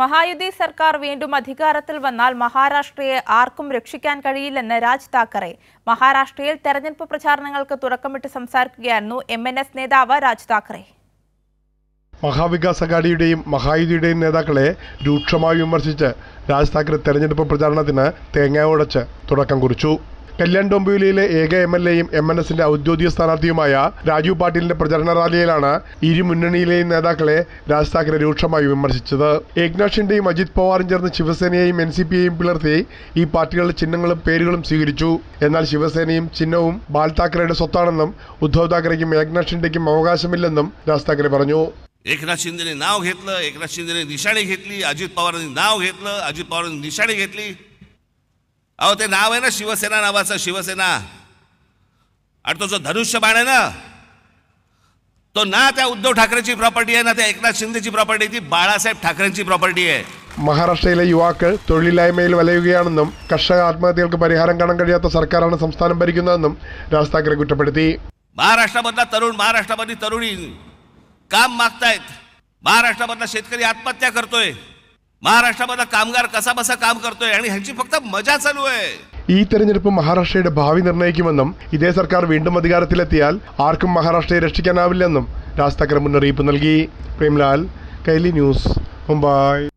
മഹായുതി സർക്കാർ വീണ്ടും അധികാരത്തിൽ വന്നാൽ മഹാരാഷ്ട്രയെ ആർക്കും രക്ഷിക്കാൻ കഴിയില്ലെന്ന് രാജ് താക്കറെ മഹാരാഷ്ട്രയിൽ തെരഞ്ഞെടുപ്പ് പ്രചാരണങ്ങൾക്ക് തുടക്കമിട്ട് സംസാരിക്കുകയായിരുന്നു എം നേതാവ് രാജ് താക്കറെ മഹാവികാസ് അഘാടിയുടെയും മഹായുതിയുടെയും നേതാക്കളെ രൂക്ഷമായി വിമർശിച്ച് രാജ് താക്കറെ തെരഞ്ഞെടുപ്പ് പ്രചാരണത്തിന് തേങ്ങ തുടക്കം കുറിച്ചു കല്യാൺ ഡോംബിവിലിയിലെ ഏക എം എൽ എയും എം എൻ എസിന്റെ ഔദ്യോഗിക സ്ഥാനാർത്ഥിയുമായ രാജീവ് പാട്ടീലിന്റെ പ്രചരണ റാലിയിലാണ് ഇരു മുന്നണിയിലെയും നേതാക്കളെ രാജ് താക്കറെ രൂക്ഷമായി വിമർശിച്ചത് ഏക്നാഷിന്റെയും അജിത് പവാറും ചേർന്ന് ശിവസേനയെയും എൻ സി പിയെയും പിളർത്തി ഈ പാർട്ടികളുടെ ചിഹ്നങ്ങളും പേരുകളും സ്വീകരിച്ചു എന്നാൽ ശിവസേനയും ചിഹ്നവും ബാൽ താക്കറയുടെ സ്വത്താണെന്നും ഉദ്ധവ് താക്കറെക്കും ഏക്നാഥ് അവകാശമില്ലെന്നും രാജ് താക്കറെ പറഞ്ഞു एकनाथ ने नाव घेतलं एकनाथ ने निशाणी घेतली अजित पवारांनी नाव घेतलं अजित पवारांनी निशाणी घेतली अहो ते नाव आहे ना शिवसेना नावाचं शिवसेना आणि तो धनुष्य बाण आहे ना तो ना त्या उद्धव ठाकरेची प्रॉपर्टी आहे ना त्या एकनाथ शिंदेची प्रॉपर्टी ती बाळासाहेब ठाकरेंची प्रॉपर्टी आहे മഹാരാഷ്ട്രയിലെ युवाक തൊഴിലില്ലായ്മയിൽ വലയുകയാണെന്നും കർഷക परिहार പരിഹാരം കാണാൻ കഴിയാത്ത സർക്കാരാണ് സംസ്ഥാനം ഭരിക്കുന്നതെന്നും രാജ് താക്കറെ കുറ്റപ്പെടുത്തി महाराष्ट्रामधला तरुण महाराष्ट्रामध्ये तरुणी काम मागतायत महाराष्ट्रामधला शेतकरी आत्महत्या करतोय महाराष्ट्रामधला कामगार कसा बसा काम करतोय आणि ह्यांची ഈ തെരഞ്ഞെടുപ്പ് മഹാരാഷ്ട്രയുടെ ഭാവി നിർണ്ണയിക്കുമെന്നും ഇതേ സർക്കാർ വീണ്ടും അധികാരത്തിലെത്തിയാൽ ആർക്കും മഹാരാഷ്ട്രയെ രക്ഷിക്കാനാവില്ലെന്നും രാജ് താക്കറെ മുന്നറിയിപ്പ് നൽകി പ്രേംലാൽ കൈലി ന്യൂസ് മുംബൈ